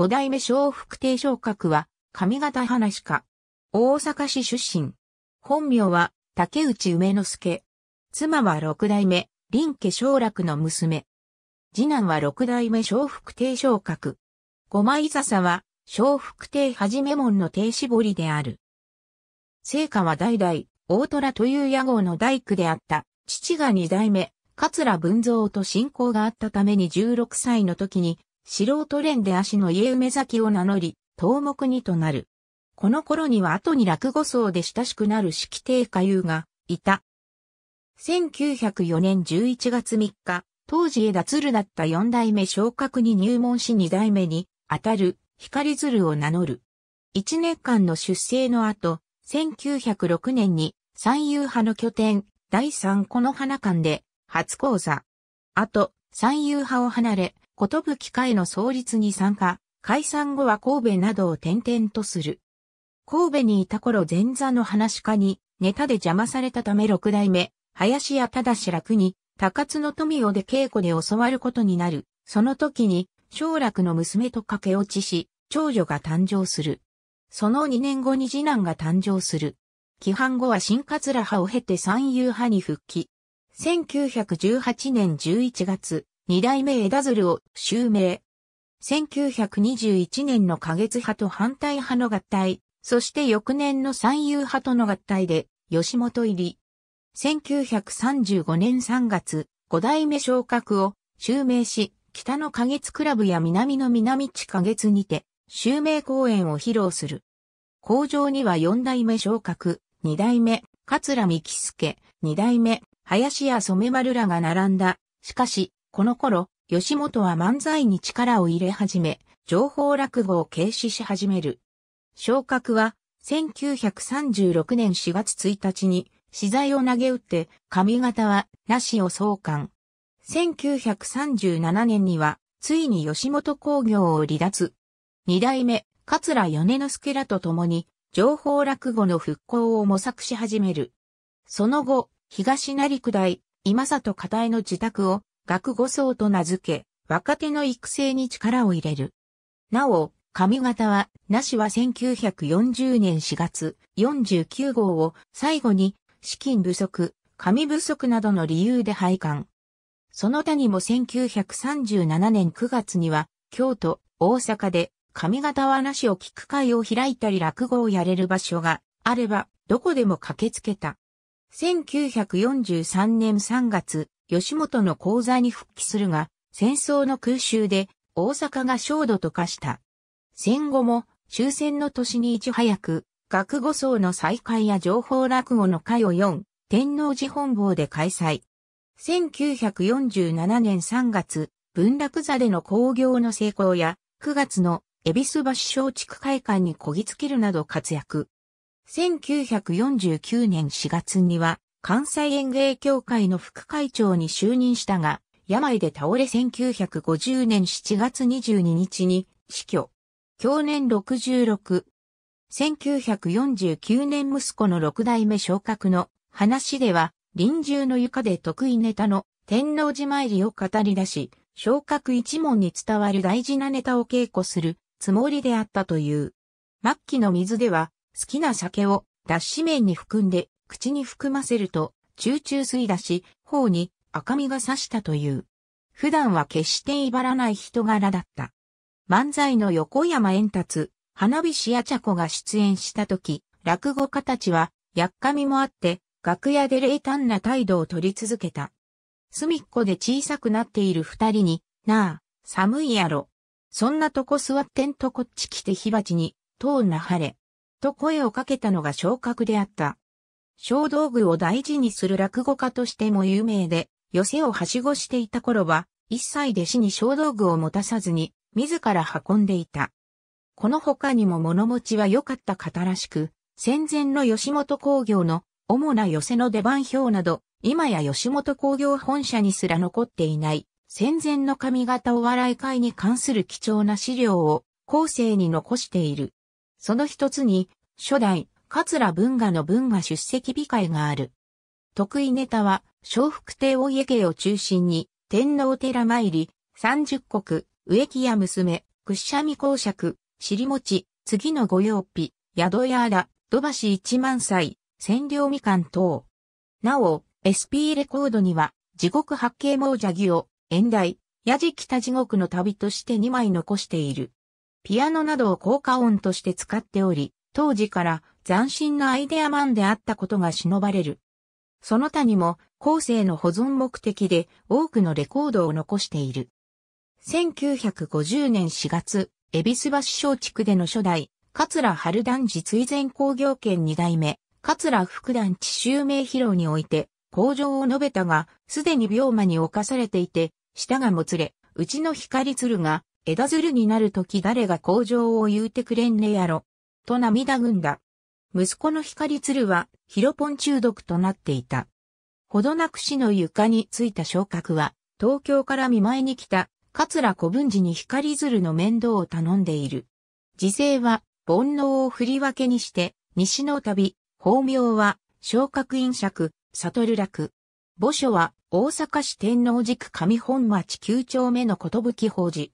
五代目小福亭昇格は、上方話家。大阪市出身。本名は、竹内梅之助。妻は六代目、林家昇楽の娘。次男は六代目小福亭昇格。五枚笹は、小福亭はじめ門の亭絞りである。聖火は代々、大虎という屋号の大工であった。父が二代目、桂文蔵と親交があったために16歳の時に素人連で足の家梅崎を名乗り、東目にとなる。この頃には後に落語層で親しくなる式亭歌優がいた。1904年11月3日、当時枝鶴だった四代目昇格に入門し二代目に当たる光鶴を名乗る。一年間の出生の後、1906年に三遊派の拠点、第三この花館で初講座。あと、三遊派を離れ、ことぶき会の創立に参加、解散後は神戸などを転々とする。神戸にいた頃前座の話家に、ネタで邪魔されたため六代目、林家正楽に、高津の富をで稽古で教わることになる。その時に、小楽の娘と駆け落ちし、長女が誕生する。その2年後に次男が誕生する。規範後は新桂派を経て三遊派に復帰。1918年11月、二代目枝鶴を襲名。1921年の過月派と反対派の合体、そして翌年の三遊派との合体で、吉本入り。1935年3月、五代目昇格を襲名し、北の過月クラブや南の南地過月にて、襲名公演を披露する。工場には四代目昇格、二代目、桂三木助、二代目、林家染丸らが並んだ。しかし、この頃、吉本は漫才に力を入れ始め、情報落語を軽視し始める。昇格は、1936年4月1日に、資材を投げ打って、髪型は、なしを創刊。1937年には、ついに吉本工業を離脱。二代目、桂米之助らと共に、情報落語の復興を模索し始める。その後、東成区大、今里片江の自宅を学五層と名付け、若手の育成に力を入れる。なお、上方は、なしは1940年4月49号を最後に、資金不足、紙不足などの理由で廃刊。その他にも1937年9月には、京都、大阪で、上方はなしを聞く会を開いたり落語をやれる場所があれば、どこでも駆けつけた。1943年3月、吉本の講座に復帰するが、戦争の空襲で大阪が焦土と化した。戦後も終戦の年にいち早く、学語層の再開や情報落語の会を4、天皇寺本坊で開催。1947年3月、文楽座での興行の成功や、9月の恵比寿橋小畜会館にこぎつけるなど活躍。1949年4月には、関西園芸協会の副会長に就任したが、病で倒れ1950年7月22日に死去。去年66。1949年息子の六代目昇格の話では、臨終の床で得意ネタの天王寺参りを語り出し、昇格一門に伝わる大事なネタを稽古するつもりであったという。末期の水では、好きな酒を脱脂麺に含んで口に含ませると、中中い出し、頬に赤みが刺したという。普段は決して威張らない人柄だった。漫才の横山円達、花火師や茶子が出演した時、落語家たちは、やっかみもあって、楽屋で冷淡な態度を取り続けた。隅っこで小さくなっている二人に、なあ、寒いやろ。そんなとこ座ってんとこっち来て火鉢に、とうなはれ。と声をかけたのが昇格であった。小道具を大事にする落語家としても有名で、寄せをはしごしていた頃は、一切弟子に小道具を持たさずに、自ら運んでいた。この他にも物持ちは良かった方らしく、戦前の吉本工業の主な寄せの出番表など、今や吉本工業本社にすら残っていない、戦前の髪型お笑い会に関する貴重な資料を後世に残している。その一つに、初代桂文雅の文雅出席美会がある。得意ネタは、小福帝お家系を中心に、天皇寺参り、三十国、植木屋娘、くっしゃみ公爵、尻餅、次の御用日、宿屋ら、土橋一万歳、千両みかん等。なお、SP レコードには、地獄八景猛者儀を、演題、やじ北地獄の旅として2枚残している。ピアノなどを効果音として使っており、当時から斬新なアイデアマンであったことが忍ばれる。その他にも後世の保存目的で多くのレコードを残している。1950年4月、恵比寿橋小地区での初代、桂春団地追善工業圏2代目、桂福団地襲名披露において、工場を述べたが、すでに病魔に侵されていて、舌がもつれ、うちの光鶴が、枝鶴になるとき誰が工場を言うてくれんねやろ。と涙ぐんだ。息子の光鶴はヒロポン中毒となっていた。ほどなく死の床についた昇格は、東京から見舞いに来た、桂古文寺に光鶴の面倒を頼んでいる。時勢は、煩悩を振り分けにして、西の旅、法名は、昇格院尺、悟る楽。墓所は、大阪市天王寺区上本町9丁目の寿法寺。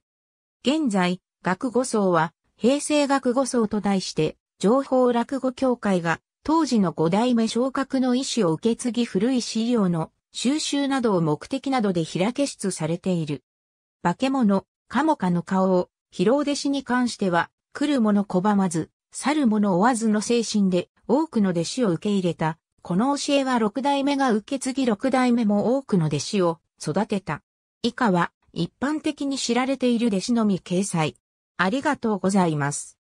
現在、学五層は、平成学五層と題して、情報落語協会が、当時の五代目昇格の意思を受け継ぎ古い資料の収集などを目的などで開け出されている。化け物、カモカの顔を、広弟子に関しては、来る者拒まず、去る者追わずの精神で多くの弟子を受け入れた。この教えは六代目が受け継ぎ六代目も多くの弟子を育てた。以下は一般的に知られている弟子のみ掲載。ありがとうございます。